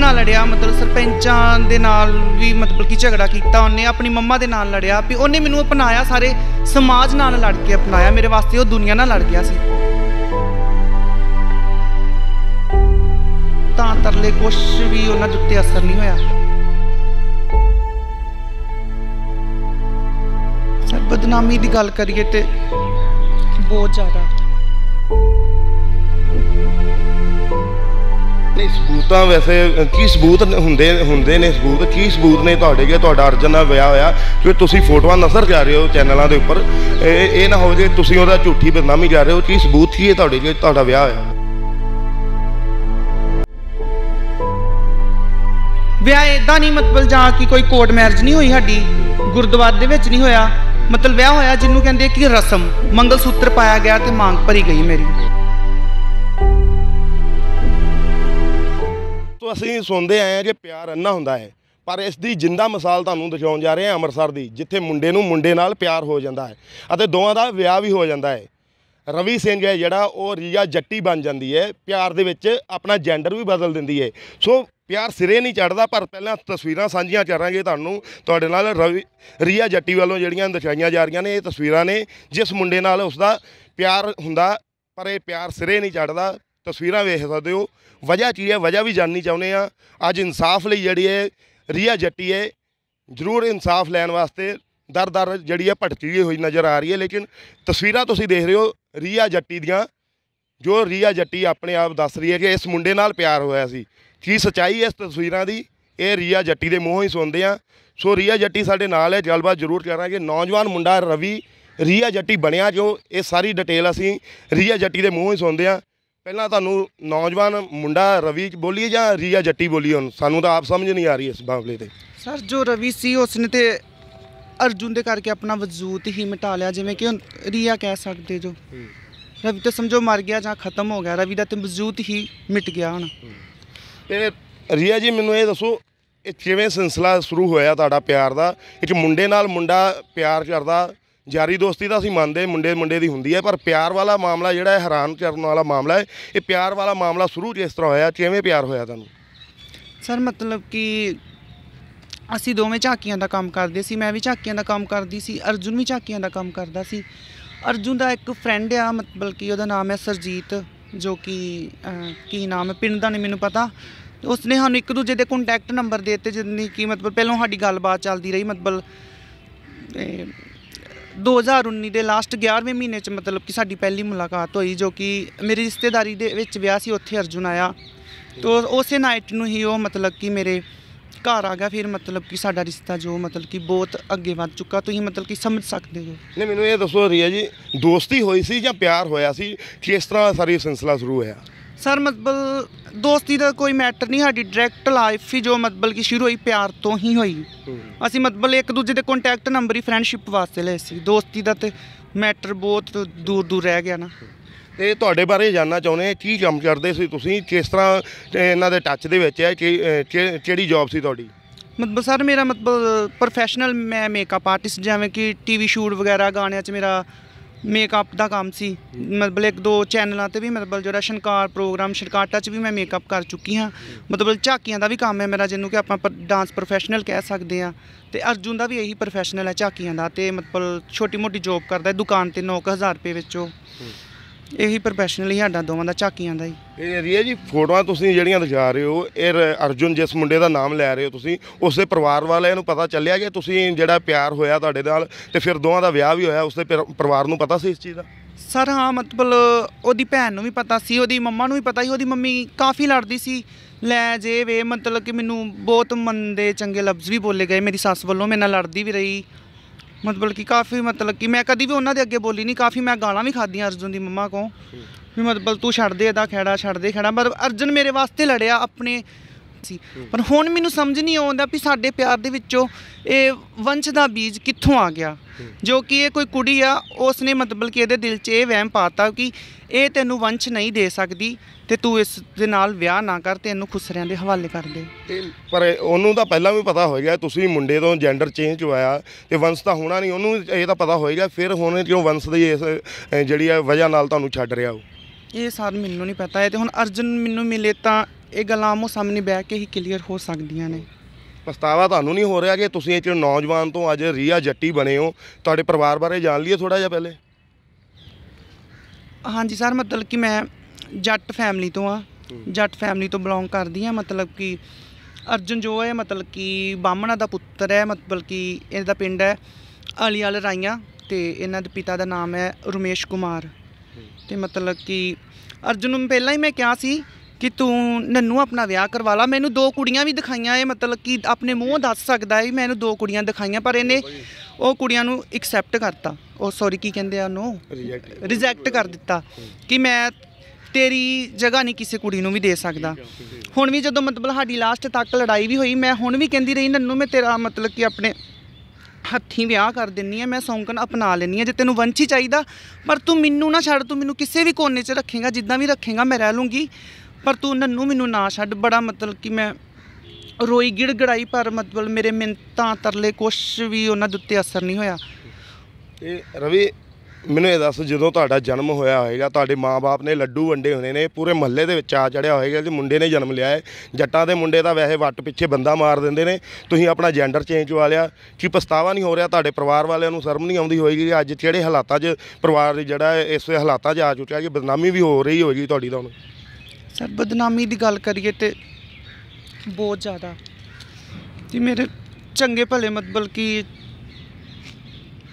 ਨਾਲ ਲੜਿਆ ਮਤਲਬ ਸਰਪੰਚਾਂ ਦੇ ਨਾਲ ਵੀ ਮਤਲਬ ਕਿ ਝਗੜਾ ਕੀਤਾ ਉਹਨੇ ਆਪਣੀ ਮੰਮਾ ਦੇ ਨਾਲ ਲੜਿਆ ਵੀ ਉਹਨੇ ਮੈਨੂੰ ਅਪਣਾਇਆ ਸਾਰੇ ਸਮਾਜ ਨਾਲ ਲੜ ਕੇ ਅਪਣਾਇਆ ਮੇਰੇ ਵਾਸਤੇ ਉਹ ਦੁਨੀਆ ਨਾਲ ਲੜ ਗਿਆ ਸੀ ਤਾਂ ਤਰਲੇ ਕੁਛ ਵੀ ਉਹਨਾਂ ਦੇ ਉੱਤੇ ਅਸਰ ਨਹੀਂ ਹੋਇਆ ਸਰ ਬਦਨਾਮੀ ਦੀ ਗੱਲ ਕਰੀਏ ਤੇ ਬਹੁਤ ਜ਼ਿਆਦਾ ਨਹੀਂ ਸਬੂਤਾਂ ਵੈਸੇ ਕੀ ਸਬੂਤ ਹੁੰਦੇ ਹੁੰਦੇ ਨੇ ਸਬੂਤ ਕੀ ਸਬੂਤ ਨੇ ਤੁਹਾਡੇ ਕੇ ਤੁਹਾਡਾ ਅਰਜਨ ਨਾਲ ਵਿਆਹ ਹੋਇਆ ਕਿ ਤੁਸੀਂ ਫੋਟੋਆਂ ਨਜ਼ਰ ਕਰ ਰਹੇ ਹੋ ਚੈਨਲਾਂ ਦੇ ਉੱਪਰ ਇਹ ਨਾ ਹੋ ਜੇ ਤੁਸੀਂ ਉਹਦਾ ਝੂਠੀ ਬਦਨਾਮੀ ਕਰ ਰਹੇ ਹੋ ਕੀ ਸਬੂਤ ਕੀ ਹੈ ਤੁਹਾਡੇ ਕੇ ਤੁਹਾਡਾ ਵਿਆਹ ਹੋਇਆ ਵਿਆਹ ਇਦਾਂ ਨਹੀਂ ਮਤਲਬ ਜਾਂ ਕਿ ਕੋਈ ਕੋਰਟ ਮੈਰਿਜ ਨਹੀਂ ਹੋਈ ਸਾਡੀ ਗੁਰਦੁਆਰ ਦੇ ਵਿੱਚ ਨਹੀਂ ਹੋਇਆ ਮਤਲਬ ਵਿਆਹ ਹੋਇਆ ਜਿੰਨੂੰ ਕਹਿੰਦੇ ਕਿ ਰਸਮ ਮੰਗਲ ਸੂਤਰ ਪਾਇਆ ਗਿਆ ਤੇ ਮੰਗ ਭਰੀ ਗਈ ਮੇਰੀ ਅਸੀਂ ਸੁਣਦੇ ਆਏ ਆ ਜੇ ਪਿਆਰ ਅੰਨਾ ਹੁੰਦਾ ਹੈ ਪਰ ਇਸ ਦੀ ਜਿੰਦਾ ਮਿਸਾਲ ਤੁਹਾਨੂੰ ਦਿਖਾਉਣ ਜਾ ਰਹੇ ਹਾਂ ਅੰਮ੍ਰਿਤਸਰ ਦੀ ਜਿੱਥੇ ਮੁੰਡੇ ਨੂੰ ਮੁੰਡੇ ਨਾਲ ਪਿਆਰ ਹੋ ਜਾਂਦਾ ਹੈ ਅਤੇ ਦੋਵਾਂ ਦਾ ਵਿਆਹ ਵੀ ਹੋ ਜਾਂਦਾ ਹੈ ਰਵੀ ਸਿੰਘ ਹੈ ਜਿਹੜਾ ਉਹ ਰੀਆ ਜੱਟੀ ਬਣ ਜਾਂਦੀ ਹੈ ਪਿਆਰ ਦੇ ਵਿੱਚ ਆਪਣਾ ਜੈਂਡਰ ਵੀ ਬਦਲ ਦਿੰਦੀ ਹੈ ਸੋ ਪਿਆਰ ਸਿਰੇ ਨਹੀਂ ਚੜਦਾ ਪਰ ਪਹਿਲਾਂ ਤਸਵੀਰਾਂ ਸਾਂਝੀਆਂ ਕਰਾਂਗੇ ਤੁਹਾਨੂੰ ਤੁਹਾਡੇ ਨਾਲ ਰਵੀ ਰੀਆ ਜੱਟੀ ਵੱਲੋਂ ਜਿਹੜੀਆਂ ਦਿਖਾਈਆਂ ਜਾ ਰਹੀਆਂ ਨੇ ਇਹ ਤਸਵੀਰਾਂ ਨੇ ਜਿਸ ਮੁੰਡੇ ਨਾਲ ਉਸ ਦਾ ਪਿਆਰ ਹੁੰਦਾ ਪਰ ਇਹ ਪਿਆਰ ਸਿਰੇ ਨਹੀਂ ਚੜਦਾ ਤਸਵੀਰਾਂ ਵੇਖ ਸਕਦੇ ਹੋ ਵਜ੍ਹਾ ਕੀ ਹੈ ਵਜ੍ਹਾ ਵੀ ਜਾਣਨੀ ਚਾਹੁੰਦੇ ਆ ਅੱਜ ਇਨਸਾਫ ਲਈ ਜਿਹੜੀ ਹੈ ਰੀਆ ਜੱਟੀ ਹੈ ਜ਼ਰੂਰ ਇਨਸਾਫ ਲੈਣ ਵਾਸਤੇ ਦਰ ਦਰ ਜਿਹੜੀ ਹੈ ਭਟਕੀ ਹੋਈ ਨਜ਼ਰ ਆ ਰਹੀ ਹੈ ਲੇਕਿਨ ਤਸਵੀਰਾਂ ਤੁਸੀਂ ਦੇਖ ਰਹੇ ਹੋ ਰੀਆ ਜੱਟੀ ਦੀਆਂ ਜੋ ਰੀਆ ਜੱਟੀ ਆਪਣੇ ਆਪ ਦੱਸ ਰਹੀ ਹੈ ਕਿ ਇਸ ਮੁੰਡੇ ਨਾਲ ਪਿਆਰ ਹੋਇਆ ਸੀ ਕੀ ਸਚਾਈ ਇਸ ਤਸਵੀਰਾਂ ਦੀ ਇਹ ਰੀਆ ਜੱਟੀ ਦੇ ਮੂੰਹੋਂ ਹੀ ਸੁਣਦੇ ਆ ਸੋ ਰੀਆ ਜੱਟੀ ਸਾਡੇ ਨਾਲ ਹੈ ਗੱਲਬਾਤ ਜ਼ਰੂਰ ਕਰਾਂਗੇ ਨੌਜਵਾਨ ਮੁੰਡਾ ਰਵੀ ਰੀਆ ਜੱਟੀ ਬਣਿਆ ਜੋ ਇਹ ਸਾਰੀ ਡਿਟੇਲ ਅਸੀਂ ਰੀਆ ਜੱਟੀ ਦੇ ਮੂੰਹੋਂ ਹੀ ਸੁਣਦੇ ਆ ਪਹਿਲਾਂ ਤੁਹਾਨੂੰ ਨੌਜਵਾਨ ਮੁੰਡਾ ਰਵੀ ਬੋਲੀ ਜਾਂ ਰੀਆ ਜੱਟੀ ਬੋਲੀ ਹੁਣ ਸਾਨੂੰ ਤਾਂ ਆਪ ਸਮਝ ਨਹੀਂ ਆ ਰਹੀ ਇਸ ਬਾਬਲੇ ਤੇ ਸਰ ਜੋ ਰਵੀ ਸੀ ਉਸਨੇ ਤੇ ਅਰਜੁਨ ਦੇ ਕਰਕੇ ਆਪਣਾ ਵਜੂਦ ਹੀ ਮਿਟਾ ਲਿਆ ਜਿਵੇਂ ਕਿ ਰੀਆ ਕਹਿ ਸਕਦੇ ਜੋ ਰਵੀ ਤਾਂ ਸਮਝੋ ਮਰ ਗਿਆ ਜਾਂ ਖਤਮ ਹੋ ਗਿਆ ਰਵੀ ਦਾ ਤੇ ਵਜੂਦ ਹੀ ਮਿਟ ਗਿਆ ਹੁਣ ਤੇ ਰੀਆ ਜੀ ਮੈਨੂੰ ਇਹ ਦੱਸੋ ਇਹ ਕਿਵੇਂ ਸਿਲਸਿਲਾ ਸ਼ੁਰੂ ਹੋਇਆ ਤੁਹਾਡਾ ਪਿਆਰ ਦਾ ਇੱਕ ਮੁੰਡੇ ਨਾਲ ਮੁੰਡਾ ਪਿਆਰ ਕਰਦਾ ਯਾਰੀ ਦੋਸਤੀ ਤਾਂ ਅਸੀਂ ਮੰਨਦੇ ਮੁੰਡੇ ਮੁੰਡੇ ਦੀ ਹੁੰਦੀ ਹੈ ਪਰ ਪਿਆਰ ਵਾਲਾ ਮਾਮਲਾ ਜਿਹੜਾ ਹੈ ਹੈਰਾਨ ਕਰਨ ਵਾਲਾ ਮਾਮਲਾ ਹੈ ਇਹ ਪਿਆਰ ਵਾਲਾ ਮਾਮਲਾ ਸ਼ੁਰੂ ਜਿਸ ਤਰ੍ਹਾਂ ਹੋਇਆ ਕਿਵੇਂ ਪਿਆਰ ਹੋਇਆ ਤੁਹਾਨੂੰ ਸਰ ਮਤਲਬ ਕਿ ਅਸੀਂ ਦੋਵੇਂ ਝਾਕੀਆਂ ਦਾ ਕੰਮ ਕਰਦੇ ਸੀ ਮੈਂ ਵੀ ਝਾਕੀਆਂ ਦਾ ਕੰਮ ਕਰਦੀ ਸੀ ਅਰਜੁਨ ਵੀ ਝਾਕੀਆਂ ਦਾ ਕੰਮ ਕਰਦਾ ਸੀ ਅਰਜੁਨ ਦਾ ਇੱਕ ਫਰੈਂਡ ਆ ਮਤਲਬ ਕਿ ਉਹਦਾ ਨਾਮ ਹੈ ਸਰਜੀਤ ਜੋ ਕਿ ਕੀ ਨਾਮ ਹੈ ਪਿੰਡ ਦਾ ਨਹੀਂ ਮੈਨੂੰ ਪਤਾ ਉਸਨੇ ਸਾਨੂੰ ਇੱਕ ਦੂਜੇ ਦੇ ਕੰਟੈਕਟ ਨੰਬਰ ਦੇ ਦਿੱਤੇ ਜਿੰਨੀ ਕੀ ਮਤਲਬ ਪਹਿਲਾਂ ਸਾਡੀ ਗੱਲਬਾਤ ਚੱਲਦੀ ਰਹੀ ਮਤਲਬ 2019 ਦੇ ਲਾਸਟ 11ਵੇਂ ਮਹੀਨੇ 'ਚ ਮਤਲਬ ਕਿ ਸਾਡੀ ਪਹਿਲੀ ਮੁਲਾਕਾਤ ਹੋਈ ਜੋ ਕਿ ਮੇਰੀ ਰਿਸ਼ਤੇਦਾਰੀ ਦੇ ਵਿੱਚ ਵਿਆਹ ਸੀ ਉੱਥੇ ਅਰਜੁਨ ਆਇਆ ਤੋ ਉਸੇ ਨਾਈਟ ਨੂੰ ਹੀ ਉਹ ਮਤਲਬ ਕਿ ਮੇਰੇ ਘਰ ਆ ਗਿਆ ਫਿਰ ਮਤਲਬ ਕਿ ਸਾਡਾ ਰਿਸ਼ਤਾ ਜੋ ਮਤਲਬ ਕਿ ਬਹੁਤ ਅੱਗੇ ਵੱਧ ਚੁੱਕਾ ਤੁਸੀਂ ਮਤਲਬ ਕਿ ਸਮਝ ਸਕਦੇ ਹੋ ਨਹੀਂ ਮੈਨੂੰ ਇਹ ਦੱਸੋ ਰਿਆ ਜੀ ਦੋਸਤੀ ਹੋਈ ਸੀ ਜਾਂ ਪਿਆਰ ਹੋਇਆ ਸੀ ਕਿਸ ਤਰ੍ਹਾਂ ਸਾਰੀ ਸਿਲਸਿਲਾ ਸ਼ੁਰੂ ਹੋਇਆ ਸਰ ਮਤਲਬ ਦੋਸਤੀ ਦਾ ਕੋਈ ਮੈਟਰ ਨਹੀਂ ਸਾਡੀ ਡਾਇਰੈਕਟ ਲਾਈਫ ਹੀ ਜੋ ਮਤਲਬ ਕਿ ਸ਼ੁਰੂ ਹੋਈ ਪਿਆਰ ਤੋਂ ਹੀ ਹੋਈ ਅਸੀਂ ਮਤਲਬ ਇੱਕ ਦੂਜੇ ਦੇ ਕੰਟੈਕਟ ਨੰਬਰ ਹੀ ਫਰੈਂਡਸ਼ਿਪ ਵਾਸਤੇ ਲਏ ਸੀ ਦੋਸਤੀ ਦਾ ਤੇ ਮੈਟਰ ਬਹੁਤ ਦੂਰ ਦੂਰ ਰਹਿ ਗਿਆ ਨਾ ਤੇ ਤੁਹਾਡੇ ਬਾਰੇ ਜਾਨਣਾ ਚਾਹੁੰਦੇ ਆ ਕੀ ਕੰਮ ਕਰਦੇ ਸੀ ਤੁਸੀਂ ਕਿਸ ਤਰ੍ਹਾਂ ਇਹਨਾਂ ਦੇ ਟੱਚ ਦੇ ਵਿੱਚ ਹੈ ਕਿ ਕਿਹੜੀ ਜੌਬ ਸੀ ਤੁਹਾਡੀ ਮਤਲਬ ਸਰ ਮੇਰਾ ਮਤਲਬ ਪ੍ਰੋਫੈਸ਼ਨਲ ਮੈਂ ਮੇਕਅਪ ਆਰਟਿਸਟ ਜਿਵੇਂ ਕਿ ਟੀਵੀ ਸ਼ੂਟ ਵਗੈਰਾ ਗਾਣਿਆਂ 'ਚ ਮੇਰਾ ਮੇਕਅਪ ਦਾ ਕੰਮ ਸੀ ਮਤਲਬ ਇੱਕ ਦੋ ਚੈਨਲਾਂ ਤੇ ਵੀ ਮਤਲਬ ਜਿਹੜਾ ਸ਼ਨਕਾਰ ਪ੍ਰੋਗਰਾਮ ਸ਼ਨਕਾਟਾ 'ਚ ਵੀ ਮੈਂ ਮੇਕਅਪ ਕਰ ਚੁੱਕੀ ਹਾਂ ਮਤਲਬ ਝਾਕੀਆਂ ਦਾ ਵੀ ਕੰਮ ਹੈ ਮੇਰਾ ਜਿਹਨੂੰ ਕਿ ਆਪਾਂ ਡਾਂਸ ਪ੍ਰੋਫੈਸ਼ਨਲ ਕਹਿ ਸਕਦੇ ਆ ਤੇ ਅਰਜੁਨ ਦਾ ਵੀ ਇਹੀ ਪ੍ਰੋਫੈਸ਼ਨਲ ਹੈ ਝਾਕੀਆਂ ਦਾ ਤੇ ਮਤਲਬ ਛੋਟੀ ਮੋਟੀ ਜੌਬ ਕਰਦਾ ਦੁਕਾਨ ਤੇ 9000 ਰੁਪਏ ਵਿੱਚੋਂ ਇਹੀ ਪ੍ਰੋਫੈਸ਼ਨਲੀ ਸਾਡਾ ਦੋਵਾਂ ਦਾ ਝਾਕੀ ਦਾ ਜੀ ਇਹ ਰੀਆ ਜੀ ਫੋਟੋਆਂ ਤੁਸੀਂ ਜਿਹੜੀਆਂ ਦਿਖਾ ਰਹੇ ਹੋ ਇਹ ਅਰਜੁਨ ਜਿਸ ਮੁੰਡੇ ਦਾ ਨਾਮ ਲੈ ਰਹੇ ਹੋ ਤੁਸੀਂ ਉਸੇ ਪਰਿਵਾਰ ਵਾਲਿਆਂ ਨੂੰ ਪਤਾ ਚੱਲਿਆ ਕਿ ਤੁਸੀਂ ਜਿਹੜਾ ਪਿਆਰ ਹੋਇਆ ਤੁਹਾਡੇ ਨਾਲ ਤੇ ਫਿਰ ਦੋਵਾਂ ਦਾ ਵਿਆਹ ਵੀ ਹੋਇਆ ਉਸਦੇ ਪਰਿਵਾਰ ਨੂੰ ਪਤਾ ਸੀ ਇਸ ਚੀਜ਼ ਦਾ ਸਰ ਹਾਂ ਮਤਲਬ ਉਹਦੀ ਭੈਣ ਨੂੰ ਵੀ ਪਤਾ ਸੀ ਉਹਦੀ ਮੰਮਾ ਨੂੰ ਵੀ ਪਤਾ ਸੀ ਉਹਦੀ ਮੰਮੀ ਕਾਫੀ ਲੜਦੀ ਸੀ ਲੈ ਜੇ ਵੇ ਮਤਲਬ ਕਿ ਮੈਨੂੰ ਬਹੁਤ ਮੰਦੇ ਚੰਗੇ ਲਫ਼ਜ਼ ਵੀ ਬੋਲੇ ਗਏ ਮੇਰੀ ਸੱਸ ਵੱਲੋਂ ਮੇਰੇ ਨਾਲ ਲੜਦੀ ਵੀ ਰਹੀ ਮਤਲਬ ਕਿ ਕਾਫੀ ਮਤਲਬ ਕਿ ਮੈਂ ਕਦੀ ਵੀ ਉਹਨਾਂ ਦੇ ਅੱਗੇ ਬੋਲੀ ਨਹੀਂ ਕਾਫੀ ਮੈਂ ਗਾਲਾਂ ਵੀ ਖਾਧੀਆਂ ਅਰਜੁਨ ਦੀ ਮੰਮਾ ਕੋ ਵੀ ਮਤਲਬ ਤੂੰ ਛੱਡ ਦੇ ਇਹਦਾ ਖੇੜਾ ਛੱਡ ਦੇ ਖੇੜਾ ਪਰ ਅਰਜੁਨ ਮੇਰੇ ਵਾਸਤੇ ਲੜਿਆ ਆਪਣੇ ਸੀ ਪਰ ਹੁਣ ਮੈਨੂੰ ਸਮਝ ਨਹੀਂ ਆਉਂਦਾ ਵੀ ਸਾਡੇ ਪਿਆਰ ਦੇ ਵਿੱਚੋਂ ਇਹ ਵੰਸ਼ ਦਾ ਬੀਜ ਕਿੱਥੋਂ ਆ ਗਿਆ ਜੋ ਕਿ ਇਹ ਕੋਈ ਕੁੜੀ ਆ ਉਸ ਨੇ ਮਤਲਬ ਕਿ ਇਹਦੇ ਦਿਲ 'ਚ ਇਹ ਵਹਿਮ ਪਾਤਾ ਕਿ ਇਹ ਤੈਨੂੰ ਵੰਸ਼ ਨਹੀਂ ਦੇ ਸਕਦੀ ਤੇ ਤੂੰ ਇਸ ਦੇ ਨਾਲ ਵਿਆਹ ਨਾ ਕਰ ਤੇ ਇਹਨੂੰ ਖੁਸਰਿਆਂ ਦੇ ਹਵਾਲੇ ਕਰ ਦੇ ਪਰ ਉਹਨੂੰ ਤਾਂ ਪਹਿਲਾਂ ਵੀ ਪਤਾ ਹੋਏਗਾ ਤੁਸੀਂ ਮੁੰਡੇ ਤੋਂ ਜੈਂਡਰ ਚੇਂਜ ਹੋਇਆ ਤੇ ਵੰਸ਼ ਤਾਂ ਹੋਣਾ ਨਹੀਂ ਉਹਨੂੰ ਇਹ ਤਾਂ ਪਤਾ ਹੋਏਗਾ ਫਿਰ ਹੁਣ ਕਿਉਂ ਵੰਸ਼ ਦੀ ਇਸ ਜਿਹੜੀ ਹੈ ਵਜ੍ਹਾ ਨਾਲ ਤੁਹਾਨੂੰ ਛੱਡ ਰਿਹਾ ਉਹ ਇਹ ਸਾਰ ਮੈਨੂੰ ਨਹੀਂ ਪਤਾ ਹੈ ਤੇ ਹੁਣ ਅਰਜਨ ਮੈਨੂੰ ਮਿਲੇ ਤਾਂ ਇਹ ਗੱਲਾਂ ਆਮੋ ਸਾਹਮਣੇ ਬੈ ਕੇ ਹੀ ਕਲੀਅਰ ਹੋ ਸਕਦੀਆਂ ਨੇ ਪਛਤਾਵਾ ਤੁਹਾਨੂੰ ਨਹੀਂ ਹੋ ਰਿਹਾ ਕਿ ਤੁਸੀਂ ਇੱਕ ਨੌਜਵਾਨ ਤੋਂ ਅੱਜ ਰੀਆ ਜੱਟੀ ਬਣੇ ਹੋ ਤੁਹਾਡੇ ਪਰਿਵਾਰ ਬਾਰੇ ਜਾਣ ਲਈਏ ਥੋੜਾ ਜਿਹਾ ਪਹਿਲੇ ਹਾਂਜੀ ਸਰ ਮਤਲਬ ਕਿ ਮੈਂ ਜੱਟ ਫੈਮਿਲੀ ਤੋਂ ਆ ਜੱਟ ਫੈਮਿਲੀ ਤੋਂ ਬਿਲੋਂਗ ਕਰਦੀ ਆ ਮਤਲਬ ਕਿ ਅਰਜਨ ਜੋ ਹੈ ਮਤਲਬ ਕਿ ਬਾਹਮਣਾ ਦਾ ਪੁੱਤਰ ਹੈ ਮਤਲਬ ਕਿ ਇਹਦਾ ਪਿੰਡ ਹੈ ਅਲੀਆਲ ਰਾਈਆਂ ਤੇ ਇਹਨਾਂ ਦੇ ਪਿਤਾ ਦਾ ਨਾਮ ਹੈ ਰਮੇਸ਼ ਕੁਮਾਰ ਤੇ ਮਤਲਬ ਕਿ ਅਰਜਨ ਨੂੰ ਪਹਿਲਾਂ ਹੀ ਮੈਂ ਕਿਹਾ ਸੀ ਕਿ ਤੂੰ ਨੰਨੂ ਆਪਣਾ ਵਿਆਹ ਕਰਵਾ ਲਾ ਮੈਨੂੰ ਦੋ ਕੁੜੀਆਂ ਵੀ ਦਿਖਾਈਆਂ ਇਹ ਮਤਲਬ ਕਿ ਆਪਣੇ ਮੂੰਹ ਦੱਸ ਸਕਦਾ ਹੈ ਮੈਨੂੰ ਦੋ ਕੁੜੀਆਂ ਦਿਖਾਈਆਂ ਪਰ ਇਹਨੇ ਉਹ ਕੁੜੀਆਂ ਨੂੰ ਐਕਸੈਪਟ ਕਰਤਾ ਉਹ ਸੌਰੀ ਕੀ ਕਹਿੰਦੇ ਆ ਉਹਨੂੰ ਰਿਜੈਕਟ ਕਰ ਦਿੱਤਾ ਕਿ ਮੈਂ ਤੇਰੀ ਜਗ੍ਹਾ ਨਹੀਂ ਕਿਸੇ ਕੁੜੀ ਨੂੰ ਵੀ ਦੇ ਸਕਦਾ ਹੁਣ ਵੀ ਜਦੋਂ ਮਤਲਬ ਸਾਡੀ ਲਾਸਟ ਤੱਕ ਲੜਾਈ ਵੀ ਹੋਈ ਮੈਂ ਹੁਣ ਵੀ ਕਹਿੰਦੀ ਰਹੀ ਨੰਨੂ ਮੈਂ ਤੇਰਾ ਮਤਲਬ ਕਿ ਆਪਣੇ ਹੱਥੀ ਵਿਆਹ ਕਰ ਦਿੰਨੀ ਆ ਮੈਂ ਸੌਂਕਨ ਅਪਣਾ ਲੈਣੀ ਆ ਜੇ ਤੈਨੂੰ ਵੰਸ਼ੀ ਚਾਹੀਦਾ ਪਰ ਤੂੰ ਮੈਨੂੰ ਨਾ ਛੱਡ ਤੂੰ ਮੈਨੂੰ ਕਿਸੇ ਵੀ ਕੋਨੇ 'ਚ ਰੱਖੇਗਾ ਜਿੱਦਾਂ ਵੀ ਰੱਖੇਗਾ ਮੈਂ ਰਹਿ ਲੂੰਗੀ ਪਰ ਤੂੰ ਨੂੰ ਮੈਨੂੰ ਨਾ ਛੱਡ ਬੜਾ ਮਤਲਬ ਕਿ ਮੈਂ ਰੋਈ ਗਿੜਗੜਾਈ ਪਰ ਮਤਲਬ ਮੇਰੇ ਮਿੰਤਾਂ ਤਰਲੇ ਕੁਛ ਵੀ ਉਹਨਾਂ ਦੇ ਉੱਤੇ ਅਸਰ ਨਹੀਂ ਹੋਇਆ ਇਹ ਰਵੀ ਮੈਨੂੰ ਇਹ ਦੱਸ ਜਦੋਂ ਤੁਹਾਡਾ ਜਨਮ ਹੋਇਆ ਹੋਏਗਾ ਤੁਹਾਡੇ ਮਾਪੇ ਨੇ ਲੱਡੂ ਵੰਡੇ ਹੋਣੇ ਨੇ ਪੂਰੇ ਮਹੱਲੇ ਦੇ ਵਿੱਚ ਆ ਚੜਿਆ ਹੋਏਗਾ ਕਿ ਮੁੰਡੇ ਨੇ ਜਨਮ ਲਿਆ ਹੈ ਜੱਟਾਂ ਦੇ ਮੁੰਡੇ ਤਾਂ ਵੈਸੇ ਵੱਟ ਪਿੱਛੇ ਬੰਦਾ ਮਾਰ ਦਿੰਦੇ ਨੇ ਤੁਸੀਂ ਆਪਣਾ ਜੈਂਡਰ ਚੇਂਜ ਵਾ ਲਿਆ ਕੀ ਪਛਤਾਵਾ ਨਹੀਂ ਹੋ ਰਿਹਾ ਤੁਹਾਡੇ ਪਰਿਵਾਰ ਵਾਲਿਆਂ ਨੂੰ ਸ਼ਰਮ ਨਹੀਂ ਆਉਂਦੀ ਹੋਏਗੀ ਕਿ ਅੱਜ ਜਿਹੜੇ ਹਾਲਾਤਾਂ 'ਚ ਪਰਿਵਾਰ ਜਿਹੜਾ ਇਸ ਹਾਲਾਤਾਂ 'ਚ ਆ ਚੁੱਕਿਆ ਕਿ ਬਦਨਾਮੀ ਵੀ ਹੋ ਰਹੀ ਹੋਏਗੀ ਤੁਹਾਡੀ ਤਾਂ ਹੁਣ ਸਰ ਬਦਨਾਮੀ ਦੀ ਗੱਲ ਕਰੀਏ ਤੇ ਬਹੁਤ ਜ਼ਿਆਦਾ ਜੀ ਮੇਰੇ ਚੰਗੇ ਭਲੇ ਮਤਲਬ ਕਿ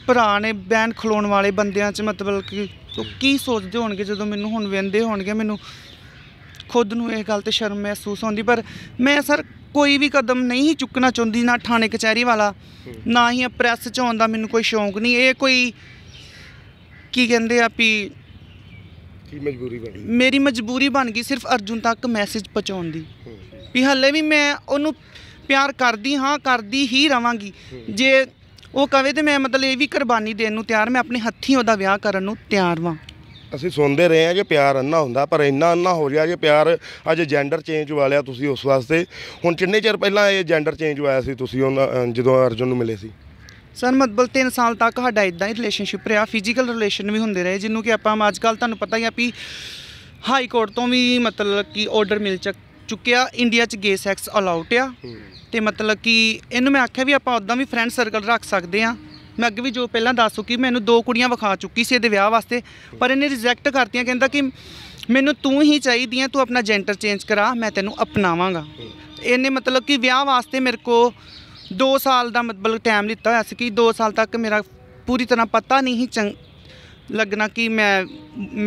ਭਰਾ ਨੇ ਬੈਨ ਖਲੋਣ ਵਾਲੇ ਬੰਦਿਆਂ 'ਚ ਮਤਲਬ ਕਿ ਉਹ ਕੀ ਸੋਚਦੇ ਹੋਣਗੇ ਜਦੋਂ ਮੈਨੂੰ ਹੁਣ ਵੇਂਦੇ ਹੋਣਗੇ ਮੈਨੂੰ ਖੁਦ ਨੂੰ ਇਹ ਗੱਲ ਤੇ ਸ਼ਰਮ ਮਹਿਸੂਸ ਹੁੰਦੀ ਪਰ ਮੈਂ ਸਰ ਕੋਈ ਵੀ ਕਦਮ ਨਹੀਂ ਚੁੱਕਣਾ ਚਾਹੁੰਦੀ ਨਾ ਥਾਣੇ ਕਚਹਿਰੀ ਵਾਲਾ ਨਾ ਹੀ ਪ੍ਰੈਸ 'ਚ ਆਉਣ ਦਾ ਮੈਨੂੰ ਕੋਈ ਸ਼ੌਂਕ ਨਹੀਂ ਇਹ ਕੋਈ ਕੀ ਕਹਿੰਦੇ ਆ ਵੀ ਕੀ ਮਜਬੂਰੀ ਬਣ ਗਈ ਮੇਰੀ ਮਜਬੂਰੀ ਬਣ ਗਈ ਸਿਰਫ ਅਰਜੁਨ ਤੱਕ ਮੈਸੇਜ ਪਹੁੰਚਾਉਣ ਦੀ ਵੀ ਹੱਲੇ ਵੀ ਮੈਂ ਉਹਨੂੰ ਪਿਆਰ ਕਰਦੀ ਹਾਂ ਕਰਦੀ ਹੀ ਰਵਾਂਗੀ ਜੇ ਉਹ ਕਵੇ ਤੇ ਮੈਂ ਮਤਲਬ ਇਹ ਵੀ ਕੁਰਬਾਨੀ ਦੇਣ ਨੂੰ ਤਿਆਰ ਮੈਂ ਆਪਣੇ ਹੱਥੀਂ ਉਹਦਾ ਵਿਆਹ ਕਰਨ ਨੂੰ ਤਿਆਰ ਵਾਂ ਅਸੀਂ ਸੁਣਦੇ ਰਹੇ ਆ ਕਿ ਪਿਆਰ ਅੰਨਾ ਹੁੰਦਾ ਪਰ ਇੰਨਾ ਅੰਨਾ ਹੋ ਗਿਆ ਜੇ ਪਿਆਰ ਅੱਜ ਜੈਂਡਰ ਚੇਂਜ ਵਾਲਿਆ ਤੁਸੀਂ ਉਸ ਵਾਸਤੇ ਹੁਣ ਕਿੰਨੇ ਚਿਰ ਪਹਿਲਾਂ ਇਹ ਜੈਂਡਰ ਚੇਂਜ ਹੋਇਆ ਸੀ ਤੁਸੀਂ ਜਦੋਂ ਅਰਜੁਨ ਨੂੰ ਮਿਲੇ ਸੀ ਸਰ ਮਤਲਬ 3 ਸਾਲ ਤੱਕ ਸਾਡਾ ਇਦਾਂ ਹੀ ਰਿਲੇਸ਼ਨਸ਼ਿਪ ਰਿਹਾ ਫਿਜ਼ੀਕਲ ਰਿਲੇਸ਼ਨ ਵੀ ਹੁੰਦੇ ਰਹੇ ਜਿੰਨੂੰ ਕਿ ਆਪਾਂ ਅੱਜ ਕੱਲ ਤੁਹਾਨੂੰ ਪਤਾ ਹੀ ਆ ਵੀ ਹਾਈ ਕੋਰਟ ਤੋਂ ਵੀ ਮਤਲਬ ਕਿ ਆਰਡਰ ਮਿਲ ਚੁੱਕਿਆ ਇੰਡੀਆ 'ਚ ਗੇ ਸੈਕਸ ਅਲਾਉਟ ਆ ਤੇ ਮਤਲਬ ਕਿ ਇਹਨੂੰ ਮੈਂ ਆਖਿਆ ਵੀ ਆਪਾਂ ਉਦਾਂ ਵੀ ਫਰੈਂਡ ਸਰਕਲ ਰੱਖ ਸਕਦੇ ਆ ਮੈਂ ਅੱਗੇ ਵੀ ਜੋ ਪਹਿਲਾਂ ਦੱਸ ਚੁੱਕੀ ਮੈਨੂੰ ਦੋ ਕੁੜੀਆਂ ਵਿਖਾ ਚੁੱਕੀ ਸੀ ਇਹਦੇ ਵਿਆਹ ਵਾਸਤੇ ਪਰ ਇਹਨੇ ਰਿਜੈਕਟ ਕਰਤੀਆਂ ਕਹਿੰਦਾ ਕਿ ਮੈਨੂੰ ਤੂੰ ਹੀ ਚਾਹੀਦੀ ਆ ਤੂੰ ਆਪਣਾ ਜੈਂਟਰ ਚੇਂਜ ਕਰਾ ਮੈਂ ਤੈਨੂੰ ਅਪਣਾਵਾਂਗਾ ਇਹਨੇ ਮਤਲਬ ਕਿ ਵਿਆਹ ਵਾਸਤੇ ਮੇਰੇ ਕੋ 2 ਸਾਲ ਦਾ ਮਤਲਬ ਟਾਈਮ ਲਿੱਤਾ ਹੋਇਆ ਸੀ ਕਿ 2 ਸਾਲ ਤੱਕ ਮੇਰਾ ਪੂਰੀ ਤਰ੍ਹਾਂ ਪਤਾ ਨਹੀਂ ਚੰਗ ਲੱਗਣਾ ਕਿ ਮੈਂ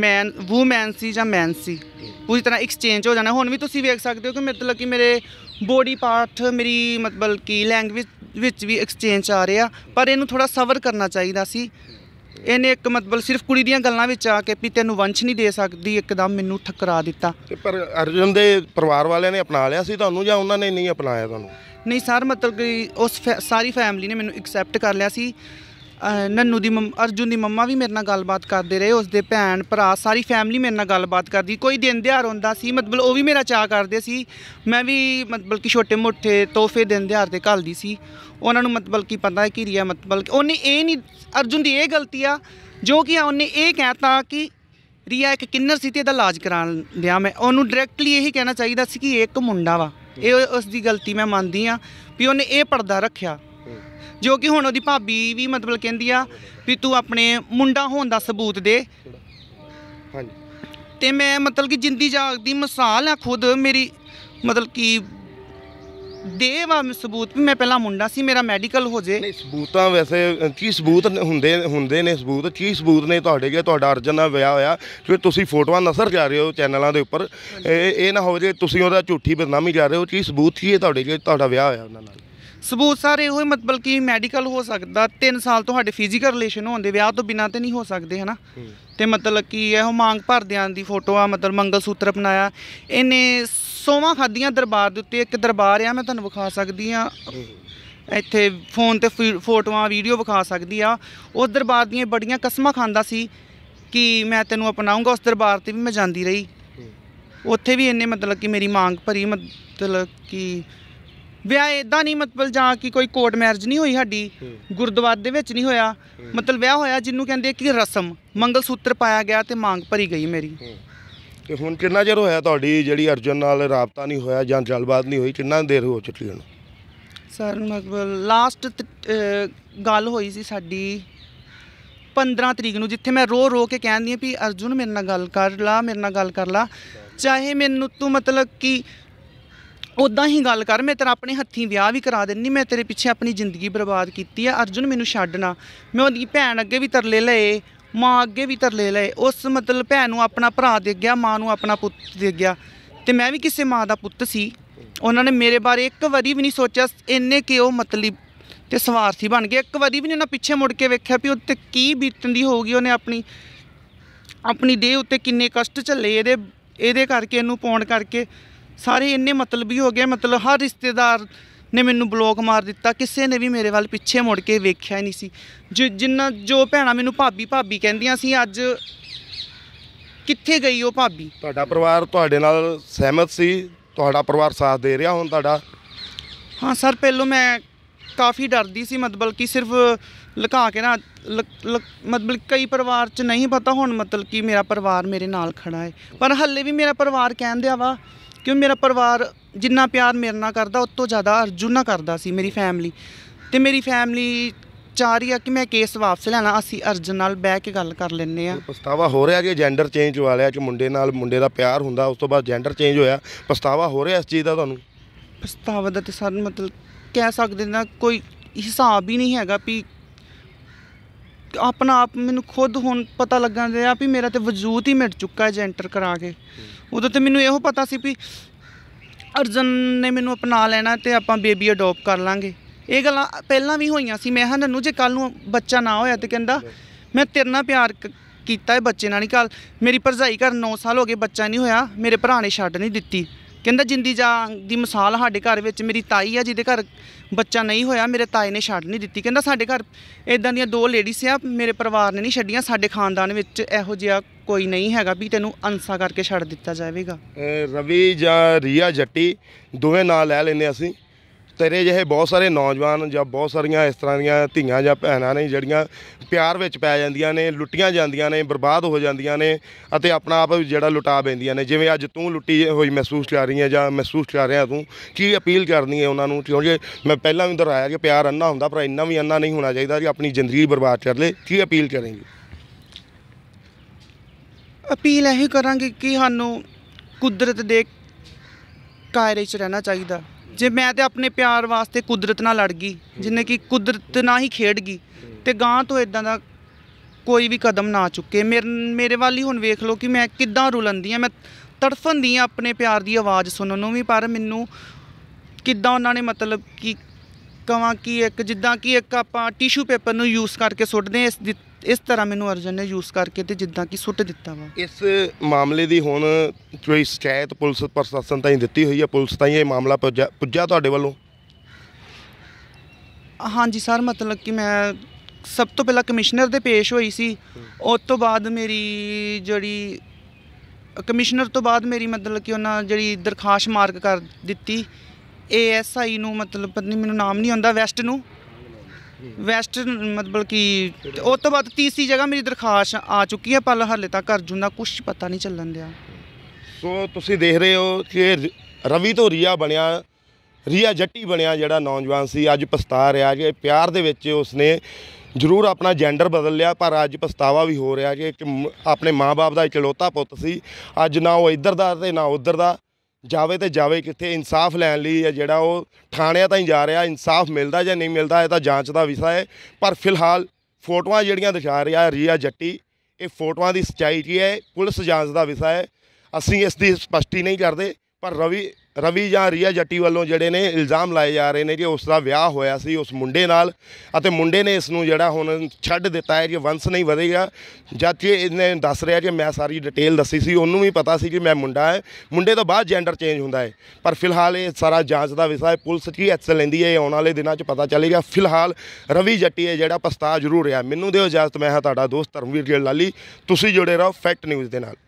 ਮੈਨ ਊਮੈਨ ਸੀ ਜਾਂ ਮੈਨ ਸੀ ਪੂਰੀ ਤਰ੍ਹਾਂ ਐਕਸਚੇਂਜ ਹੋ ਜਾਣਾ ਹੁਣ ਵੀ ਤੁਸੀਂ ਵੇਖ ਸਕਦੇ ਹੋ ਕਿ ਮਤਲਬ ਕਿ ਮੇਰੇ ਬੋਡੀ ਪਾਰਟ ਮੇਰੀ ਮਤਲਬ ਕਿ ਲੈਂਗੁਏਜ ਵਿੱਚ ਵੀ ਐਕਸਚੇਂਜ ਆ ਰਿਹਾ ਪਰ ਇਹਨੂੰ ਥੋੜਾ ਸਬਰ ਕਰਨਾ ਚਾਹੀਦਾ ਸੀ ਇਹਨੇ ਇੱਕ ਮਤਲਬ ਸਿਰਫ ਕੁੜੀ ਦੀਆਂ ਗੱਲਾਂ ਵਿੱਚ ਆ ਕੇ ਵੀ ਤੈਨੂੰ ਵੰਸ਼ ਨਹੀਂ ਦੇ ਸਕਦੀ ਇੱਕਦਮ ਮੈਨੂੰ ਠਕਰਾ ਦਿੱਤਾ ਪਰ ਅਰਜਨ ਦੇ ਪਰਿਵਾਰ ਵਾਲਿਆਂ ਨੇ ਅਪਣਾ ਲਿਆ ਸੀ ਤੁਹਾਨੂੰ ਜਾਂ ਉਹਨਾਂ ਨੇ ਨਹੀਂ ਅਪਣਾਇਆ ਤੁਹਾਨੂੰ ਨਹੀਂ ਸਰ ਮਤਲਬ ਕਿ ਉਸ ਸਾਰੀ ਫੈਮਿਲੀ ਨੇ ਮੈਨੂੰ ਐਕਸੈਪਟ ਕਰ ਲਿਆ ਸੀ ਨੰਨੂ ਦੀ ਅਰਜੁਨ ਦੀ ਮੰਮਾ ਵੀ ਮੇਰੇ ਨਾਲ ਗੱਲਬਾਤ ਕਰਦੇ ਰਹੇ ਉਸ ਦੇ ਭੈਣ ਭਰਾ ਸਾਰੀ ਫੈਮਿਲੀ ਮੇਰੇ ਨਾਲ ਗੱਲਬਾਤ ਕਰਦੀ ਕੋਈ ਦਿਨ ਦਿਹਾੜ ਹੁੰਦਾ ਸੀ ਮਤਲਬ ਉਹ ਵੀ ਮੇਰਾ ਚਾਹ ਕਰਦੇ ਸੀ ਮੈਂ ਵੀ ਮਤਲਬ ਕਿ ਛੋਟੇ ਮੋਟੇ ਤੋਹਫੇ ਦਿਨ ਦਿਹਾੜ ਤੇ ਘਲਦੀ ਸੀ ਉਹਨਾਂ ਨੂੰ ਮਤਲਬ ਕਿ ਪਤਾ ਹੈ ਕਿ ਰੀਆ ਮਤਲਬ ਉਹਨੇ ਇਹ ਨਹੀਂ ਅਰਜੁਨ ਦੀ ਇਹ ਗਲਤੀ ਆ ਜੋ ਕਿ ਉਹਨੇ ਇਹ ਕਹਿਤਾ ਕਿ ਰੀਆ ਇੱਕ ਕਿੰਨਰ ਸੀ ਤੇ ਇਹਦਾ ਇਲਾਜ ਕਰਾਉਣ ਲਿਆ ਮੈਂ ਉਹਨੂੰ ਡਾਇਰੈਕਟਲੀ ਇਹੀ ਕਹਿਣਾ ਚਾਹੀਦਾ ਸੀ ਕਿ ਇੱਕ ਮੁੰਡਾ ਵਾ ਇਹ ਉਸ ਦੀ ਗਲਤੀ ਮੈਂ ਮੰਨਦੀ ਆ ਵੀ ਉਹਨੇ ਇਹ ਪਰਦਾ ਰੱਖਿਆ ਜੋ ਕਿ ਹੁਣ ਉਹਦੀ ਭਾਬੀ ਵੀ ਮਤਲਬ ਕਹਿੰਦੀ ਆ ਵੀ ਤੂੰ ਆਪਣੇ ਮੁੰਡਾ ਹੋਣ ਦਾ ਸਬੂਤ ਦੇ ਹਾਂਜੀ ਤੇ ਮੈਂ ਮਤਲਬ ਕਿ ਜਿੰਦੀ ਜਾਗਦੀ ਮਿਸਾਲ ਆ ਖੁਦ ਮੇਰੀ ਮਤਲਬ ਕਿ ਦੇ ਵਾ ਸਬੂਤ ਵੀ ਮੈਂ ਪਹਿਲਾਂ ਮੁੰਡਾ ਸੀ ਮੇਰਾ ਮੈਡੀਕਲ ਹੋ ਜੇ ਨਹੀਂ ਸਬੂਤਾਂ ਵੈਸੇ ਕੀ ਸਬੂਤ ਹੁੰਦੇ ਹੁੰਦੇ ਨੇ ਸਬੂਤ ਕੀ ਸਬੂਤ ਨੇ ਤੁਹਾਡੇ ਕੇ ਤੁਹਾਡਾ ਅਰਜਨ ਨਾਲ ਵਿਆਹ ਹੋਇਆ ਫਿਰ ਤੁਸੀਂ ਫੋਟੋਆਂ ਨਸਰ ਜਾ ਰਹੇ ਹੋ ਚੈਨਲਾਂ ਦੇ ਉੱਪਰ ਇਹ ਇਹ ਨਾ ਹੋ ਜੇ ਤੁਸੀਂ ਉਹਦਾ ਝੂਠੀ ਬਦਨਾਮੀ ਜਾ ਰਹੇ ਹੋ ਕੀ ਸਬੂਤ ਕੀ ਹੈ ਤੁਹਾਡੇ ਕੇ ਤੁਹਾਡਾ ਵਿਆਹ ਹੋਇਆ ਉਹਨਾਂ ਨਾਲ ਸਬੂਤ ਸਾਰੇ ਹੋਏ ਮਤਲਬ ਕਿ ਮੈਡੀਕਲ ਹੋ ਸਕਦਾ 3 ਸਾਲ ਤੁਹਾਡੇ ਫਿਜ਼ੀਕਲ ਰਿਲੇਸ਼ਨ ਹੋਣ ਦੇ ਵਿਆਹ ਤੋਂ ਬਿਨਾਂ ਤੇ ਨਹੀਂ ਹੋ ਸਕਦੇ ਹਨਾ ਤੇ ਮਤਲਬ ਕੀ ਹੈ ਉਹ ਮੰਗ ਭਰਦਿਆਂ ਦੀ ਫੋਟੋ ਆ ਮਤਲਬ ਮੰਗਲ ਸੂਤਰ ਬਣਾਇਆ ਇਹਨੇ ਸੋਵਾ ਖਾਦੀਆਂ ਦਰਬਾਰ ਦੇ ਉੱਤੇ ਇੱਕ ਦਰਬਾਰ ਆ ਮੈਂ ਤੁਹਾਨੂੰ ਵਿਖਾ ਸਕਦੀ ਆ ਇੱਥੇ ਫੋਨ ਤੇ ਫੋਟੋਆਂ ਵੀਡੀਓ ਵਿਖਾ ਸਕਦੀ ਆ ਉਸ ਦਰਬਾਰ ਦੀਆਂ ਬੜੀਆਂ ਕਸਮਾਂ ਖਾਂਦਾ ਸੀ ਕਿ ਮੈਂ ਤੈਨੂੰ ਅਪਣਾਉਂਗਾ ਉਸ ਦਰਬਾਰ ਤੇ ਵੀ ਮੈਂ ਜਾਂਦੀ ਰਹੀ ਉੱਥੇ ਵੀ ਇੰਨੇ ਮਤਲਬ ਕਿ ਮੇਰੀ ਮੰਗ ਭਰੀ ਮਤਲਬ ਕਿ ਵਿਆਹ ਇਦਾਂ ਨਹੀਂ ਮਤਲਬ ਜਾਂ ਕਿ ਕੋਈ ਕੋਰਟ ਮੈਰਿਜ ਨਹੀਂ ਹੋਈ ਸਾਡੀ ਗੁਰਦੁਆਰੇ ਦੇ ਵਿੱਚ ਨਹੀਂ ਹੋਇਆ ਮਤਲਬ ਵਿਆਹ ਹੋਇਆ ਜਿੰਨੂੰ ਕਹਿੰਦੇ ਕਿ ਰਸਮ ਮੰਗਲ ਸੂਤਰ ਪਾਇਆ ਗਿਆ ਤੇ ਮੰਗ ਭਰੀ ਗਈ ਮੇਰੀ ਤੇ ਹੁਣ ਕਿੰਨਾ ਚਿਰ ਹੋਇਆ ਤੁਹਾਡੀ ਜਿਹੜੀ ਅਰਜਨ ਨਾਲ ਰਾਬਤਾ ਨਹੀਂ ਹੋਇਆ ਜਾਂ ਗੱਲਬਾਤ ਨਹੀਂ ਹੋਈ ਕਿੰਨਾ ਦੇਰ ਹੋ ਚੁੱਕੀ ਹੁਣ ਸਰ ਮਤਲਬ ਲਾਸਟ ਗੱਲ ਹੋਈ ਸੀ ਸਾਡੀ 15 ਤਰੀਕ ਨੂੰ ਜਿੱਥੇ ਮੈਂ ਰੋ ਰੋ ਕੇ ਕਹਿੰਦੀ ਆ ਵੀ ਅਰਜੁਨ ਮੇਰੇ ਨਾਲ ਗੱਲ ਕਰ ਲਾ ਮੇਰੇ ਨਾਲ ਗੱਲ ਕਰ ਲਾ ਚਾਹੇ ਮੈਨੂੰ ਤੂੰ ਮਤਲਬ ਕਿ ਉਦਾਂ ਹੀ ਗੱਲ ਕਰ ਮੈਂ ਤੇਰਾ ਆਪਣੇ ਹੱਥੀਂ ਵਿਆਹ ਵੀ ਕਰਾ ਦਿੰਨੀ ਮੈਂ ਤੇਰੇ ਪਿੱਛੇ ਆਪਣੀ ਜ਼ਿੰਦਗੀ ਬਰਬਾਦ ਕੀਤੀ ਆ ਅਰਜੁਨ ਮੈਨੂੰ ਛੱਡ ਨਾ ਮੈਂ ਉਹਦੀ ਭੈਣ ਅੱਗੇ ਵੀ ਤਰਲੇ ਲਏ ਮਾਂ ਅੱਗੇ ਵੀ ਤਰਲੇ ਲਏ ਉਸ ਮਤਲਬ ਭੈਣ ਨੂੰ ਆਪਣਾ ਭਰਾ ਦੇ ਗਿਆ ਮਾਂ ਨੂੰ ਆਪਣਾ ਪੁੱਤ ਦੇ ਗਿਆ ਤੇ ਮੈਂ ਵੀ ਕਿਸੇ ਮਾਂ ਦਾ ਪੁੱਤ ਸੀ ਉਹਨਾਂ ਨੇ ਮੇਰੇ ਬਾਰੇ ਇੱਕ ਵਾਰੀ ਵੀ ਨਹੀਂ ਸੋਚਿਆ ਇੰਨੇ ਕਿ ਉਹ ਮਤਲਬ ਤੇ ਸਵਾਰਥੀ ਬਣ ਗਏ ਇੱਕ ਵਾਰੀ ਵੀ ਨਹੀਂ ਉਹਨਾਂ ਪਿੱਛੇ ਮੁੜ ਕੇ ਵੇਖਿਆ ਵੀ ਉੱਤੇ ਕੀ ਬੀਤਦੀ ਦੀ ਹੋਊਗੀ ਉਹਨੇ ਆਪਣੀ ਆਪਣੀ ਦੇਹ ਉੱਤੇ ਕਿੰਨੇ ਕਸ਼ਟ ਝੱਲੇ ਇਹਦੇ ਇਹਦੇ ਕਰਕੇ ਇਹਨੂੰ ਪਾਉਣ ਕਰਕੇ ਸਾਰੇ ਇੰਨੇ ਮਤਲਬੀ ਹੋ ਗਏ ਮਤਲਬ ਹਰ ਰਿਸ਼ਤੇਦਾਰ ਨੇ ਮੈਨੂੰ ਬਲੌਕ ਮਾਰ ਦਿੱਤਾ ਕਿਸੇ ਨੇ ਵੀ ਮੇਰੇ ਵੱਲ ਪਿੱਛੇ ਮੁੜ ਕੇ ਵੇਖਿਆ ਹੀ ਨਹੀਂ ਸੀ ਜਿੰਨਾ ਜੋ ਭੈਣਾ ਮੈਨੂੰ ਭਾਬੀ ਭਾਬੀ ਕਹਿੰਦੀਆਂ ਸੀ ਅੱਜ ਕਿੱਥੇ ਗਈ ਉਹ ਭਾਬੀ ਤੁਹਾਡਾ ਪਰਿਵਾਰ ਤੁਹਾਡੇ ਨਾਲ ਸਹਿਮਤ ਸੀ ਤੁਹਾਡਾ ਪਰਿਵਾਰ ਸਾਥ ਦੇ ਰਿਹਾ ਹੁਣ ਤੁਹਾਡਾ ਹਾਂ ਸਰ ਪਹਿਲੋਂ ਮੈਂ ਕਾਫੀ ਡਰਦੀ ਸੀ ਮਤਲਬ ਕਿ ਸਿਰਫ ਲੁਕਾ ਕੇ ਨਾ ਮਤਲਬ ਕਈ ਪਰਿਵਾਰ 'ਚ ਨਹੀਂ ਪਤਾ ਹੁਣ ਮਤਲਬ ਕਿ ਮੇਰਾ ਪਰਿਵਾਰ ਮੇਰੇ ਨਾਲ ਖੜਾ ਹੈ ਪਰ ਹੱਲੇ ਵੀ ਮੇਰਾ ਪਰਿਵਾਰ ਕਹਿੰਦਿਆ ਵਾ ਕਿਉਂ ਮੇਰਾ ਪਰਿਵਾਰ ਜਿੰਨਾ ਪਿਆਰ ਮੇਰੇ ਨਾਲ ਕਰਦਾ ਉਸ ਤੋਂ ਜ਼ਿਆਦਾ ਅਰਜੁਨ ਨਾਲ ਕਰਦਾ ਸੀ ਮੇਰੀ ਫੈਮਿਲੀ ਤੇ ਮੇਰੀ ਫੈਮਿਲੀ ਚਾਹ ਰਹੀ ਆ ਕਿ ਮੈਂ ਕੇਸ ਵਾਪਸ ਲੈਣਾ ਅਸੀਂ ਅਰਜਨ ਨਾਲ ਬਹਿ ਕੇ ਗੱਲ ਕਰ ਲੈਨੇ ਆ ਪਸਤਾਵਾ ਹੋ ਰਿਹਾ ਕਿ ਜੈਂਡਰ ਚੇਂਜ ਵਾਲਿਆ ਚ ਮੁੰਡੇ ਨਾਲ ਮੁੰਡੇ ਦਾ ਪਿਆਰ ਹੁੰਦਾ ਉਸ ਤੋਂ ਬਾਅਦ ਜੈਂਡਰ ਚੇਂਜ ਹੋਇਆ ਪਸਤਾਵਾ ਹੋ ਰਿਹਾ ਇਸ ਚੀਜ਼ ਦਾ ਤੁਹਾਨੂੰ ਪਸਤਾਵਾ ਦਾ ਤੇ ਸਰ ਮਤਲਬ ਕਹਿ ਸਕਦੇ ਨਾ ਕੋਈ ਹਿਸਾਬ ਹੀ ਨਹੀਂ ਹੈਗਾ ਵੀ ਆਪਣਾ ਆਪ ਮੈਨੂੰ ਖੁਦ ਹੁਣ ਪਤਾ ਦੇ ਆ ਵੀ ਮੇਰਾ ਤੇ ਵਜੂਦ ਹੀ ਮਿਟ ਚੁੱਕਾ ਹੈ ਜੈਂਟਰ ਕਰਾ ਕੇ ਉਦੋਂ ਤੇ ਮੈਨੂੰ ਇਹੋ ਪਤਾ ਸੀ ਵੀ ਅਰਜਨ ਨੇ ਮੈਨੂੰ ਅਪਣਾ ਲੈਣਾ ਤੇ ਆਪਾਂ ਬੇਬੀ ਅਡਾਪਟ ਕਰ ਲਾਂਗੇ ਇਹ ਗੱਲਾਂ ਪਹਿਲਾਂ ਵੀ ਹੋਈਆਂ ਸੀ ਮੈਂ ਹਾਂ ਨੰਨੂ ਜੇ ਕੱਲ ਨੂੰ ਬੱਚਾ ਨਾ ਹੋਇਆ ਤੇ ਕਹਿੰਦਾ ਮੈਂ ਤੇਰੇ ਨਾਲ ਪਿਆਰ ਕੀਤਾ ਹੈ ਬੱਚੇ ਨਾਲ ਨਹੀਂ ਕੱਲ ਮੇਰੀ ਭਰਜਾਈ ਘਰ 9 ਸਾਲ ਹੋ ਗਏ ਬੱਚਾ ਨਹੀਂ ਹੋਇਆ ਮੇਰੇ ਭਰਾ ਨੇ ਛੱਡ ਨਹੀਂ ਦਿੱਤੀ ਕਹਿੰਦਾ ਜਿੰਦੀ ਜਾ ਦੀ ਮਿਸਾਲ ਸਾਡੇ ਘਰ ਵਿੱਚ ਮੇਰੀ ਤਾਈ ਆ ਜਿਹਦੇ ਘਰ ਬੱਚਾ ਨਹੀਂ ਹੋਇਆ ਮੇਰੇ ਤਾਏ ਨੇ ਛੱਡ ਨਹੀਂ ਦਿੱਤੀ ਕਹਿੰਦਾ ਸਾਡੇ ਘਰ ਇਦਾਂ ਦੀਆਂ ਦੋ ਲੇਡੀਜ਼ ਆ ਮੇਰੇ ਪਰਿਵਾਰ ਨੇ ਨਹੀਂ ਛੱਡੀਆਂ ਸਾਡੇ ਖਾਨਦਾਨ ਵਿੱਚ ਇਹੋ ਜਿਹਾ ਕੋਈ ਨਹੀਂ ਹੈਗਾ ਵੀ ਤੈਨੂੰ ਅੰਸਾ ਕਰਕੇ ਛੱਡ ਦਿੱਤਾ ਜਾਵੇਗਾ ਰਵੀ ਜਾਂ ਰੀਆ ਜੱਟੀ ਦੋਵੇਂ ਨਾਂ ਲੈ ਲੈਨੇ ਅਸੀਂ ਤੇਰੇ ਜਿਹੇ ਬਹੁਤ ਸਾਰੇ ਨੌਜਵਾਨ ਜਾਂ ਬਹੁਤ ਸਾਰੀਆਂ ਇਸ ਤਰ੍ਹਾਂ ਦੀਆਂ ਧੀਆਂ ਜਾਂ ਭੈਣਾਂ ਨੇ ਜਿਹੜੀਆਂ ਪਿਆਰ ਵਿੱਚ ਪੈ ਜਾਂਦੀਆਂ ਨੇ ਲੁੱਟੀਆਂ ਜਾਂਦੀਆਂ ਨੇ ਬਰਬਾਦ ਹੋ ਜਾਂਦੀਆਂ ਨੇ ਅਤੇ ਆਪਣਾ ਆਪ ਜਿਹੜਾ ਲੁਟਾ ਬੈਂਦੀਆਂ ਨੇ ਜਿਵੇਂ ਅੱਜ ਤੂੰ ਲੁੱਟੀ ਹੋਈ ਮਹਿਸੂਸ ਕਰ ਰਹੀ ਹੈ ਜਾਂ ਮਹਿਸੂਸ ਕਰ ਰਿਹਾ ਤੂੰ ਕੀ ਅਪੀਲ ਕਰਨੀ ਹੈ ਉਹਨਾਂ ਨੂੰ ਕਿਉਂਕਿ ਮੈਂ ਪਹਿਲਾਂ ਵੀ ਦਰਾਇਆ ਕਿ ਪਿਆਰ ਅੰਨਾ ਹੁੰਦਾ ਪਰ ਇੰਨਾ ਵੀ ਅੰਨਾ ਨਹੀਂ ਹੋਣਾ ਚਾਹੀਦਾ ਕਿ ਆਪਣੀ ਜ਼ਿੰਦਗੀ ਬਰਬਾਦ ਕਰ ਲੇ ਕੀ ਅਪੀਲ ਕਰੇਂਗੇ ਅਪੀਲ ਇਹ ਕਰਾਂਗੇ ਕਿ ਸਾਨੂੰ ਕੁਦਰਤ ਦੇ ਕਾਇਰੇ 'ਚ ਰਹਿਣਾ ਚਾਹੀਦਾ ਜੇ ਮੈਂ ਤੇ ਆਪਣੇ ਪਿਆਰ ਵਾਸਤੇ ਕੁਦਰਤ ਨਾਲ ਲੜ ਗਈ ਜਿੰਨੇ ਕਿ ਕੁਦਰਤ ਨਾਲ ਹੀ ਖੇਡ ਗਈ ਤੇ ਗਾਂ ਤੋਂ ਇਦਾਂ ਦਾ ਕੋਈ ਵੀ ਕਦਮ ਨਾ ਚੁੱਕੇ ਮੇਰੇ ਮੇਰੇ ਵਾਲੀ ਹੁਣ ਵੇਖ ਲਓ ਕਿ ਮੈਂ ਕਿੱਦਾਂ ਰੁਲੰਦੀ ਆ ਮੈਂ ਤੜਫੰਦੀ ਆ ਆਪਣੇ ਪਿਆਰ ਦੀ ਆਵਾਜ਼ ਸੁਣਨ ਨੂੰ ਵੀ ਪਰ ਮੈਨੂੰ ਕਿੱਦਾਂ ਉਹਨਾਂ ਨੇ ਮਤਲਬ ਕਿ ਕਵਾਂ ਕਿ ਇੱਕ ਜਿੱਦਾਂ ਕਿ ਇੱਕ ਆਪਾਂ ਟਿਸ਼ੂ ਪੇਪਰ ਨੂੰ ਯੂਜ਼ ਕਰਕੇ ਸੁੱਟਦੇ ਇਸ ਇਸ ਤਰ੍ਹਾਂ ਮੈਨੂੰ ਅਰਜਨ ਨੇ ਯੂਜ਼ ਕਰਕੇ ਤੇ ਜਿੱਦਾਂ ਕਿ ਸੁੱਟ ਦਿੱਤਾ ਵਾ ਇਸ ਮਾਮਲੇ ਦੀ ਹੁਣ ਕੋਈ ਸ਼ਿਕਾਇਤ ਪੁਲਿਸ ਪ੍ਰਸ਼ਾਸਨ ਤਾਈਂ ਦਿੱਤੀ ਹੋਈ ਹੈ ਪੁਲਿਸ ਤਾਈਂ ਇਹ ਮਾਮਲਾ ਪੁੱਜਿਆ ਤੁਹਾਡੇ ਵੱਲੋਂ ਹਾਂਜੀ ਸਰ ਮਤਲਬ ਕਿ ਮੈਂ ਸਭ ਤੋਂ ਪਹਿਲਾਂ ਕਮਿਸ਼ਨਰ ਦੇ ਪੇਸ਼ ਹੋਈ ਸੀ ਉਸ ਤੋਂ ਬਾਅਦ ਮੇਰੀ ਜਿਹੜੀ ਕਮਿਸ਼ਨਰ ਤੋਂ ਬਾਅਦ ਮੇਰੀ ਮਤਲਬ ਕਿ ਉਹਨਾਂ ਜਿਹੜੀ ਦਰਖਾਸ਼ਤ ਮਾਰਕ ਕਰ ਦਿੱਤੀ ਏਐਸਆਈ ਨੂੰ ਮਤਲਬ ਪਤਨੀ ਨਹੀਂ ਮੈਨੂੰ ਨਾਮ ਨਹੀਂ ਆਉਂਦਾ ਵੈਸਟ ਨੂੰ ਵੈਸਟ ਮਤਲਬ ਕਿ ਉਸ ਤੋਂ ਬਾਅਦ ਤੀਸਰੀ ਜਗ੍ਹਾ ਮੇਰੀ ਦਰਖਾਸਤ ਆ ਚੁੱਕੀ ਹੈ ਪਰ ਹਲੇ ਤੱਕ ਅਰਜੁਨ ਦਾ ਕੁਝ ਪਤਾ ਨਹੀਂ ਚੱਲਣ ਦਿਆ ਸੋ ਤੁਸੀਂ ਦੇਖ ਰਹੇ ਹੋ ਕਿ ਰਵੀ ਤੋਂ ਰੀਆ ਬਣਿਆ ਰੀਆ ਜੱਟੀ ਬਣਿਆ ਜਿਹੜਾ ਨੌਜਵਾਨ ਸੀ ਅੱਜ ਪਛਤਾ ਰਿਹਾ ਕਿ ਪਿਆਰ ਦੇ ਵਿੱਚ ਉਸਨੇ ਜ਼ਰੂਰ ਆਪਣਾ ਜੈਂਡਰ ਬਦਲ ਲਿਆ ਪਰ ਅੱਜ ਪਛਤਾਵਾ ਵੀ ਹੋ ਰਿਹਾ ਕਿ ਆਪਣੇ ਮਾਪੇ ਦਾ ਇਕਲੋਤਾ ਪੁੱਤ ਸੀ ਅੱਜ ਨਾ ਉਹ ਇੱਧਰ ਦਾ ਤੇ ਨਾ ਉੱਧਰ ਦਾ ਜਾਵੇ ਤੇ ਜਾਵੇ ਕਿੱਥੇ ਇਨਸਾਫ ਲੈਣ ਲਈ ਹੈ ਜਿਹੜਾ ਉਹ ਥਾਣਿਆਂ ਤਾਂ ਹੀ ਜਾ ਰਿਹਾ ਇਨਸਾਫ ਮਿਲਦਾ ਜਾਂ ਨਹੀਂ ਮਿਲਦਾ ਇਹ ਤਾਂ ਜਾਂਚ ਦਾ ਵਿਸ਼ਾ ਹੈ ਪਰ ਫਿਲਹਾਲ ਫੋਟੋਆਂ ਜਿਹੜੀਆਂ ਦਿਖਾ ਰਿਹਾ ਰੀਆ ਜੱਟੀ ਇਹ ਫੋਟੋਆਂ ਦੀ ਸਚਾਈ ਕੀ ਹੈ ਪੁਲਿਸ ਜਾਂਚ ਦਾ ਵਿਸ਼ਾ ਹੈ ਅਸੀਂ ਇਸ ਦੀ ਸਪਸ਼ਟੀ ਨਹੀਂ ਕਰਦੇ ਪਰ ਰਵੀ ਰਵੀ ਜਾਂ ਰੀਆ ਜੱਟੀ ਵੱਲੋਂ ਜਿਹੜੇ ਨੇ ਇਲਜ਼ਾਮ ਲਾਏ ਜਾ ਰਹੇ ਨੇ ਕਿ ਉਸ ਦਾ ਵਿਆਹ ਹੋਇਆ ਸੀ ਉਸ ਮੁੰਡੇ ਨਾਲ ਅਤੇ ਮੁੰਡੇ ਨੇ ਇਸ ਨੂੰ ਜਿਹੜਾ ਹੁਣ ਛੱਡ ਦਿੱਤਾ ਹੈ ਕਿ ਵੰਸ ਨਹੀਂ ਵਧੇਗਾ ਜਦ ਕਿ ਇਹਨੇ ਦੱਸ ਰਿਹਾ ਕਿ ਮੈਂ ਸਾਰੀ ਡਿਟੇਲ ਦੱਸੀ ਸੀ ਉਹਨੂੰ ਵੀ ਪਤਾ ਸੀ ਕਿ ਮੈਂ ਮੁੰਡਾ ਹੈ ਮੁੰਡੇ ਤੋਂ ਬਾਅਦ ਜੈਂਡਰ ਚੇਂਜ ਹੁੰਦਾ ਹੈ ਪਰ ਫਿਲਹਾਲ ਇਹ ਸਾਰਾ ਜਾਂਚ ਦਾ ਵਿਸ਼ਾ ਹੈ ਪੁਲਿਸ ਕੀ ਐਕਸ਼ਨ ਲੈਂਦੀ ਹੈ ਆਉਣ ਵਾਲੇ ਦਿਨਾਂ 'ਚ ਪਤਾ ਚੱਲੇਗਾ ਫਿਲਹਾਲ ਰਵੀ ਜੱਟੀ ਹੈ ਜਿਹੜਾ ਪਛਤਾ ਜ਼ਰੂਰ ਰਿਹਾ ਮੈਨੂੰ ਦਿਓ ਇਜਾਜ਼ਤ ਮੈਂ ਹਾਂ ਤੁਹਾਡਾ ਦੋਸਤ ਧਰਮਵੀਰ ਜੀ ਲਾਲੀ ਤੁਸੀਂ ਜੁੜੇ ਰਹੋ ਫੈਕਟ ਨਿਊਜ਼ ਦੇ ਨਾਲ